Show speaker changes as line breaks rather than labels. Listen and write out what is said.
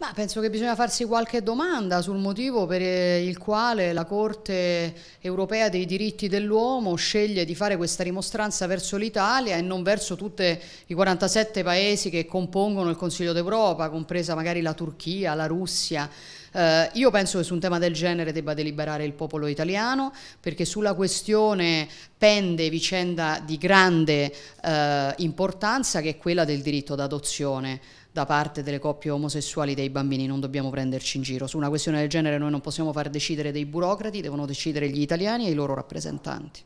Ma penso che bisogna farsi qualche domanda sul motivo per eh, il quale la Corte europea dei diritti dell'uomo sceglie di fare questa rimostranza verso l'Italia e non verso tutti i 47 paesi che compongono il Consiglio d'Europa, compresa magari la Turchia, la Russia. Eh, io penso che su un tema del genere debba deliberare il popolo italiano perché sulla questione pende vicenda di grande eh, importanza che è quella del diritto d'adozione da parte delle coppie omosessuali dei bambini, non dobbiamo prenderci in giro. Su una questione del genere noi non possiamo far decidere dei burocrati, devono decidere gli italiani e i loro rappresentanti.